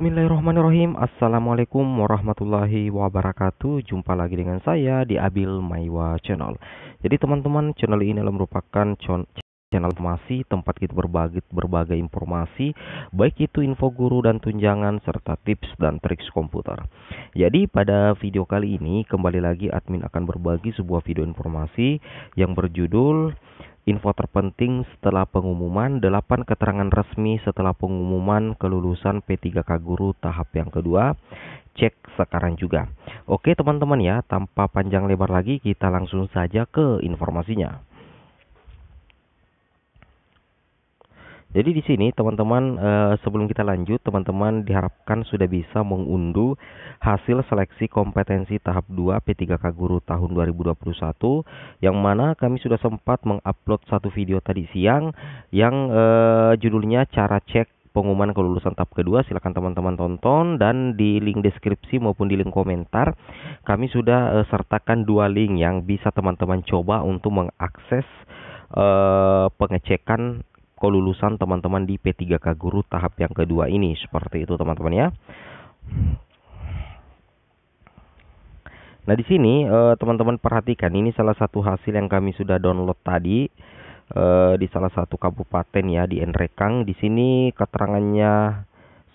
Bismillahirrahmanirrahim Assalamualaikum warahmatullahi wabarakatuh Jumpa lagi dengan saya di Abil Maiwa Channel Jadi teman-teman channel ini adalah merupakan channel informasi Tempat kita berbagi berbagai informasi Baik itu info guru dan tunjangan Serta tips dan trik komputer Jadi pada video kali ini Kembali lagi admin akan berbagi sebuah video informasi Yang berjudul Info terpenting setelah pengumuman 8 keterangan resmi setelah pengumuman kelulusan P3K Guru tahap yang kedua cek sekarang juga. Oke teman-teman ya, tanpa panjang lebar lagi kita langsung saja ke informasinya. Jadi di sini teman-teman eh, sebelum kita lanjut teman-teman diharapkan sudah bisa mengunduh hasil seleksi kompetensi tahap 2 P3K Guru tahun 2021 yang mana kami sudah sempat mengupload satu video tadi siang yang eh, judulnya cara cek pengumuman kelulusan tahap kedua silahkan teman-teman tonton dan di link deskripsi maupun di link komentar kami sudah eh, sertakan dua link yang bisa teman-teman coba untuk mengakses pengecekan kelulusan teman-teman di P3K Guru tahap yang kedua ini. Seperti itu teman-teman ya. Nah di sini eh, teman-teman eh, perhatikan ini salah satu hasil yang kami sudah download tadi eh, di salah satu kabupaten ya di Nrekang. Di sini keterangannya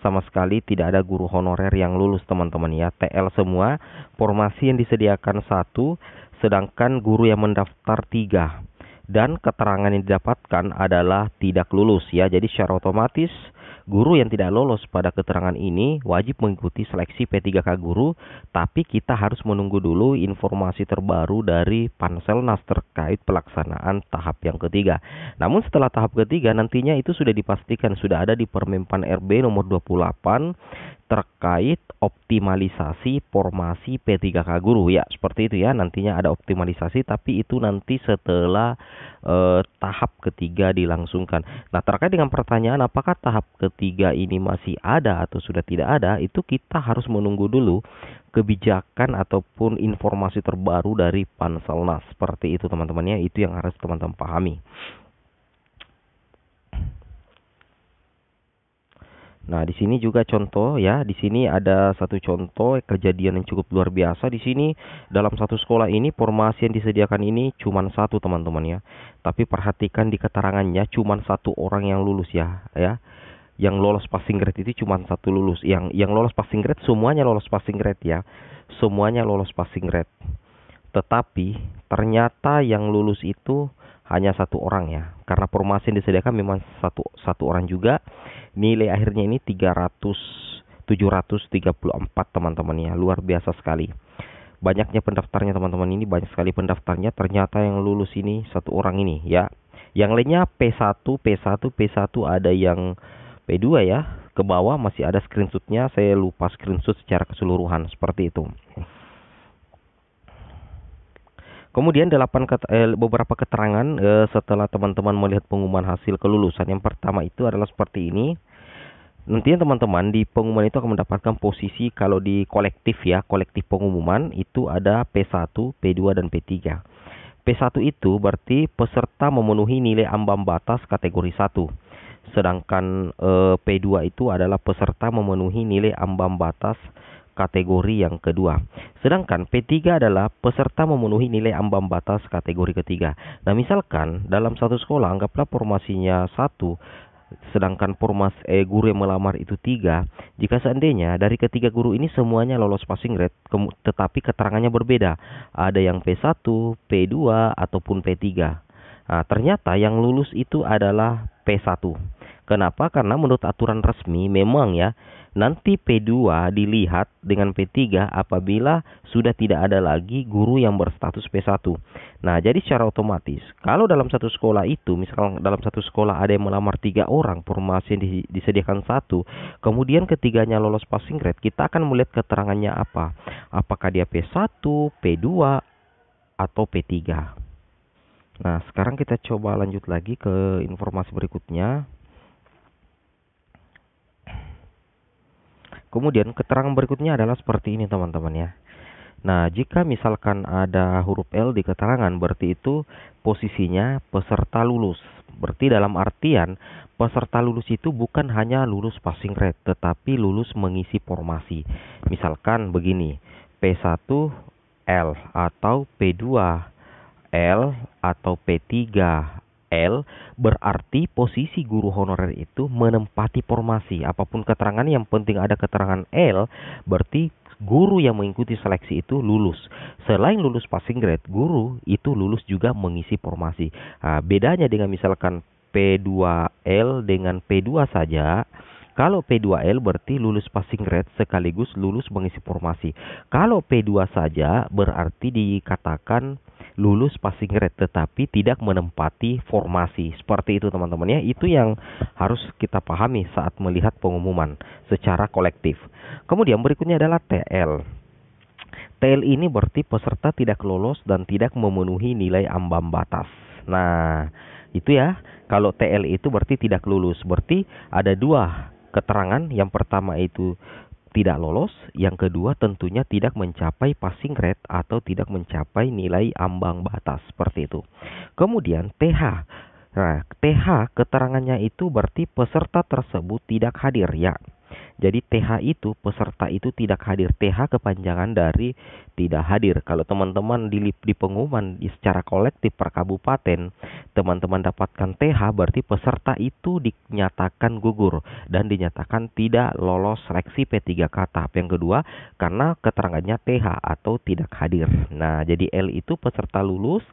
sama sekali tidak ada guru honorer yang lulus teman-teman ya TL semua formasi yang disediakan satu sedangkan guru yang mendaftar tiga dan keterangan yang didapatkan adalah tidak lulus ya. Jadi secara otomatis guru yang tidak lolos pada keterangan ini wajib mengikuti seleksi P3K guru, tapi kita harus menunggu dulu informasi terbaru dari Panselnas terkait pelaksanaan tahap yang ketiga. Namun setelah tahap ketiga nantinya itu sudah dipastikan sudah ada di Permenpan RB nomor 28 terkait optimalisasi formasi P3K guru ya seperti itu ya nantinya ada optimalisasi tapi itu nanti setelah eh, tahap ketiga dilangsungkan. Nah, terkait dengan pertanyaan apakah tahap ketiga ini masih ada atau sudah tidak ada, itu kita harus menunggu dulu kebijakan ataupun informasi terbaru dari Panselnas. Seperti itu teman-temannya, itu yang harus teman-teman pahami. Nah, di sini juga contoh ya. Di sini ada satu contoh kejadian yang cukup luar biasa. Di sini dalam satu sekolah ini formasi yang disediakan ini cuma satu teman-teman ya. Tapi perhatikan di keterangannya cuma satu orang yang lulus ya, ya. Yang lolos passing grade itu cuma satu lulus. Yang yang lolos passing grade semuanya lolos passing grade ya. Semuanya lolos passing grade. Tetapi ternyata yang lulus itu hanya satu orang ya. Karena formasi yang disediakan memang satu satu orang juga nilai akhirnya ini 300 734 teman-teman ya luar biasa sekali banyaknya pendaftarnya teman-teman ini banyak sekali pendaftarnya ternyata yang lulus ini satu orang ini ya yang lainnya P1 P1 P1 ada yang P2 ya ke bawah masih ada screenshotnya saya lupa screenshot secara keseluruhan seperti itu Kemudian delapan eh, beberapa keterangan eh, setelah teman-teman melihat pengumuman hasil kelulusan. Yang pertama itu adalah seperti ini. Nantinya teman-teman di pengumuman itu akan mendapatkan posisi kalau di kolektif ya, kolektif pengumuman itu ada P1, P2 dan P3. P1 itu berarti peserta memenuhi nilai ambang batas kategori 1. Sedangkan eh, P2 itu adalah peserta memenuhi nilai ambang batas kategori kategori yang kedua. Sedangkan P3 adalah peserta memenuhi nilai ambang batas kategori ketiga. Nah, misalkan dalam satu sekolah anggaplah formasinya satu sedangkan formas eh, guru yang melamar itu tiga jika seandainya dari ketiga guru ini semuanya lolos passing grade tetapi keterangannya berbeda ada yang P1, P2 ataupun P3 nah, ternyata yang lulus itu adalah P1 kenapa karena menurut aturan resmi memang ya Nanti P2 dilihat dengan P3 apabila sudah tidak ada lagi guru yang berstatus P1. Nah, jadi secara otomatis kalau dalam satu sekolah itu, misalkan dalam satu sekolah ada yang melamar tiga orang, formasi yang disediakan satu, kemudian ketiganya lolos passing grade, kita akan melihat keterangannya apa. Apakah dia P1, P2, atau P3. Nah, sekarang kita coba lanjut lagi ke informasi berikutnya. Kemudian keterangan berikutnya adalah seperti ini teman-teman ya. Nah, jika misalkan ada huruf L di keterangan berarti itu posisinya peserta lulus. Berarti dalam artian peserta lulus itu bukan hanya lulus passing grade tetapi lulus mengisi formasi. Misalkan begini, P1 L atau P2 L atau P3 L berarti posisi guru honorer itu menempati formasi. Apapun keterangan yang penting ada keterangan L berarti guru yang mengikuti seleksi itu lulus. Selain lulus passing grade, guru itu lulus juga mengisi formasi. Nah, bedanya dengan misalkan P2L dengan P2 saja, kalau P2L berarti lulus passing grade sekaligus lulus mengisi formasi. Kalau P2 saja berarti dikatakan lulus passing grade tetapi tidak menempati formasi. Seperti itu teman-teman ya. Itu yang harus kita pahami saat melihat pengumuman secara kolektif. Kemudian berikutnya adalah TL. TL ini berarti peserta tidak lolos dan tidak memenuhi nilai ambang batas. Nah, itu ya. Kalau TL itu berarti tidak lulus, berarti ada dua keterangan. Yang pertama itu tidak lolos, yang kedua tentunya tidak mencapai passing rate atau tidak mencapai nilai ambang batas seperti itu. Kemudian TH. Nah, TH keterangannya itu berarti peserta tersebut tidak hadir ya. Jadi TH itu peserta itu tidak hadir. TH kepanjangan dari tidak hadir. Kalau teman-teman di, di pengumuman di secara kolektif per kabupaten, teman-teman dapatkan TH berarti peserta itu dinyatakan gugur dan dinyatakan tidak lolos seleksi P3K tahap yang kedua karena keterangannya TH atau tidak hadir. Nah, jadi L itu peserta lulus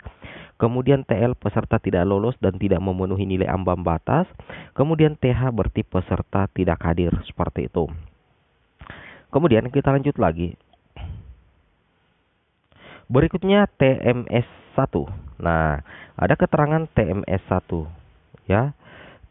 Kemudian TL peserta tidak lolos dan tidak memenuhi nilai ambang batas. Kemudian TH berarti peserta tidak hadir seperti itu. Kemudian kita lanjut lagi. Berikutnya TMS1. Nah, ada keterangan TMS1 ya.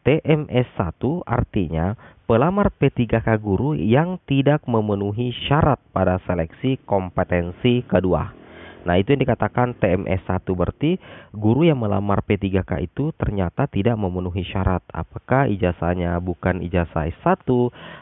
TMS1 artinya pelamar P3K guru yang tidak memenuhi syarat pada seleksi kompetensi kedua. Nah, itu yang dikatakan TMS 1 berarti guru yang melamar P3K itu ternyata tidak memenuhi syarat. Apakah ijazahnya bukan ijazah S1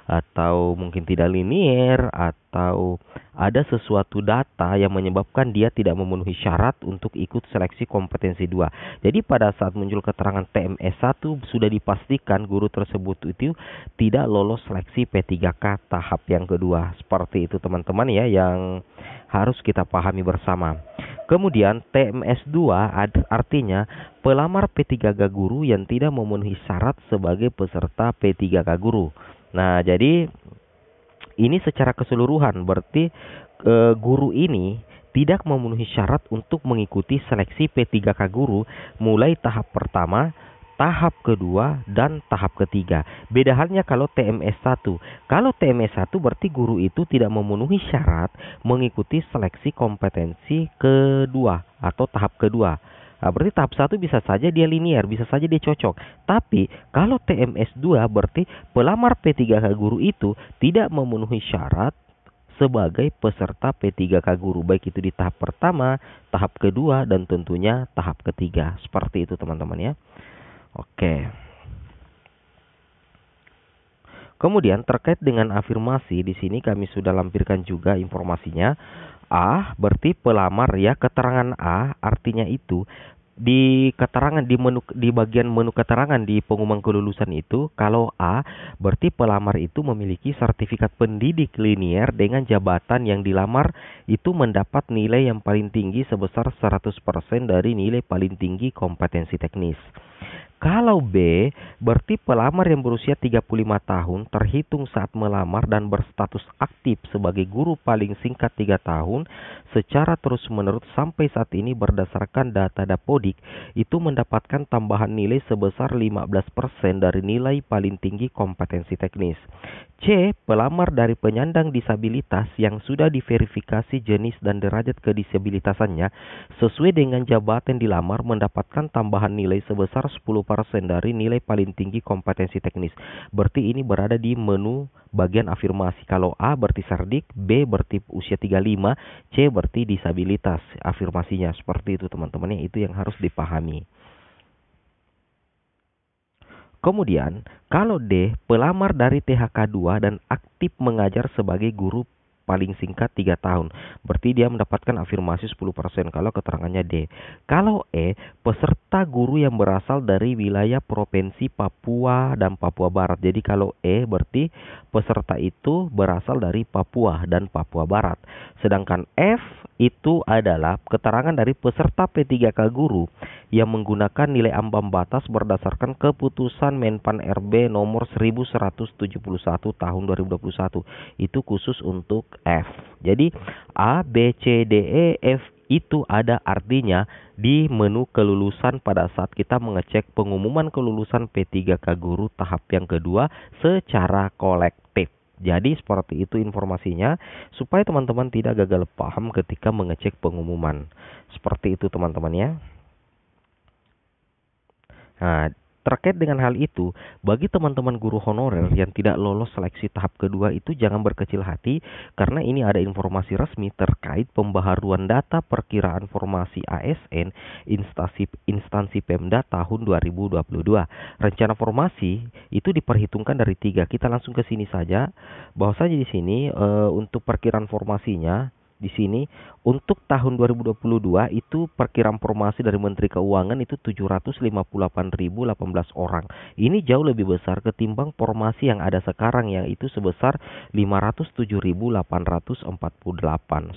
atau mungkin tidak linier atau atau ada sesuatu data yang menyebabkan dia tidak memenuhi syarat untuk ikut seleksi kompetensi 2. Jadi pada saat muncul keterangan TMS 1 sudah dipastikan guru tersebut itu tidak lolos seleksi P3K tahap yang kedua. Seperti itu teman-teman ya yang harus kita pahami bersama. Kemudian TMS 2 artinya pelamar P3K guru yang tidak memenuhi syarat sebagai peserta P3K guru. Nah, jadi ini secara keseluruhan berarti e, guru ini tidak memenuhi syarat untuk mengikuti seleksi P3K guru mulai tahap pertama, tahap kedua, dan tahap ketiga. Beda halnya kalau TMS 1. Kalau TMS 1 berarti guru itu tidak memenuhi syarat mengikuti seleksi kompetensi kedua atau tahap kedua. Nah, berarti tahap satu bisa saja dia linier, bisa saja dia cocok. Tapi kalau TMS 2 berarti pelamar P3K guru itu tidak memenuhi syarat sebagai peserta P3K guru baik itu di tahap pertama, tahap kedua dan tentunya tahap ketiga. Seperti itu teman-teman ya. Oke. Kemudian terkait dengan afirmasi di sini kami sudah lampirkan juga informasinya A berarti pelamar ya keterangan A artinya itu di keterangan di menu di bagian menu keterangan di pengumuman kelulusan itu kalau A berarti pelamar itu memiliki sertifikat pendidik linier dengan jabatan yang dilamar itu mendapat nilai yang paling tinggi sebesar 100% dari nilai paling tinggi kompetensi teknis. Kalau B, berarti pelamar yang berusia 35 tahun terhitung saat melamar dan berstatus aktif sebagai guru paling singkat 3 tahun secara terus-menerus sampai saat ini berdasarkan data Dapodik itu mendapatkan tambahan nilai sebesar 15% dari nilai paling tinggi kompetensi teknis. C. Pelamar dari penyandang disabilitas yang sudah diverifikasi jenis dan derajat kedisabilitasannya sesuai dengan jabatan dilamar mendapatkan tambahan nilai sebesar dari nilai paling tinggi kompetensi teknis. Berarti ini berada di menu bagian afirmasi. Kalau A berarti sardik, B berarti usia 35, C berarti disabilitas afirmasinya. Seperti itu teman-teman ya. itu yang harus dipahami. Kemudian, kalau D, pelamar dari THK2 dan aktif mengajar sebagai guru paling singkat 3 tahun. Berarti dia mendapatkan afirmasi 10% kalau keterangannya D. Kalau E, peserta guru yang berasal dari wilayah provinsi Papua dan Papua Barat. Jadi kalau E berarti peserta itu berasal dari Papua dan Papua Barat. Sedangkan F itu adalah keterangan dari peserta P3K guru yang menggunakan nilai ambang batas berdasarkan keputusan Menpan RB nomor 1171 tahun 2021. Itu khusus untuk F. Jadi A, B, C, D, E, F itu ada artinya di menu kelulusan pada saat kita mengecek pengumuman kelulusan P3K guru tahap yang kedua secara kolektif. Jadi seperti itu informasinya supaya teman-teman tidak gagal paham ketika mengecek pengumuman. Seperti itu teman-teman ya. Nah, Terkait dengan hal itu, bagi teman-teman guru honorer yang tidak lolos seleksi tahap kedua itu jangan berkecil hati karena ini ada informasi resmi terkait pembaharuan data perkiraan formasi ASN instansi, instansi Pemda tahun 2022. Rencana formasi itu diperhitungkan dari tiga. Kita langsung ke sini saja. Bahwasanya di sini e, untuk perkiraan formasinya di sini untuk tahun 2022 itu perkiraan formasi dari Menteri Keuangan itu 758.018 orang. Ini jauh lebih besar ketimbang formasi yang ada sekarang yang itu sebesar 507.848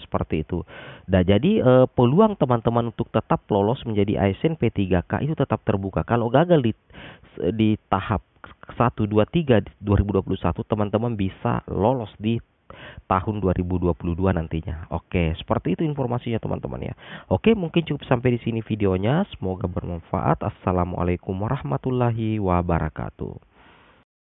seperti itu. Nah, jadi eh, peluang teman-teman untuk tetap lolos menjadi ASN P3K itu tetap terbuka. Kalau gagal di di tahap 1 2 3 2021 teman-teman bisa lolos di tahun 2022 nantinya. Oke, seperti itu informasinya teman-teman ya. Oke, mungkin cukup sampai di sini videonya. Semoga bermanfaat. Assalamualaikum warahmatullahi wabarakatuh.